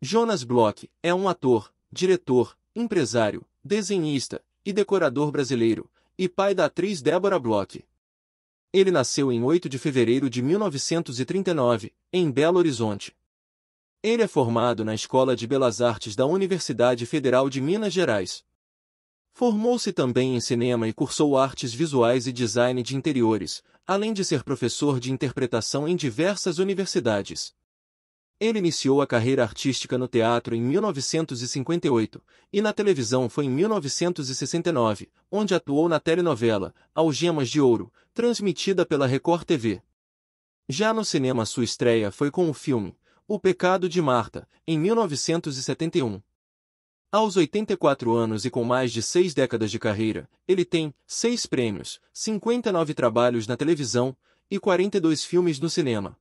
Jonas Bloch é um ator, diretor, empresário, desenhista e decorador brasileiro, e pai da atriz Débora Bloch. Ele nasceu em 8 de fevereiro de 1939, em Belo Horizonte. Ele é formado na Escola de Belas Artes da Universidade Federal de Minas Gerais. Formou-se também em cinema e cursou artes visuais e design de interiores, além de ser professor de interpretação em diversas universidades. Ele iniciou a carreira artística no teatro em 1958 e na televisão foi em 1969, onde atuou na telenovela Algemas de Ouro, transmitida pela Record TV. Já no cinema sua estreia foi com o filme O Pecado de Marta, em 1971. Aos 84 anos e com mais de seis décadas de carreira, ele tem seis prêmios, 59 trabalhos na televisão e 42 filmes no cinema.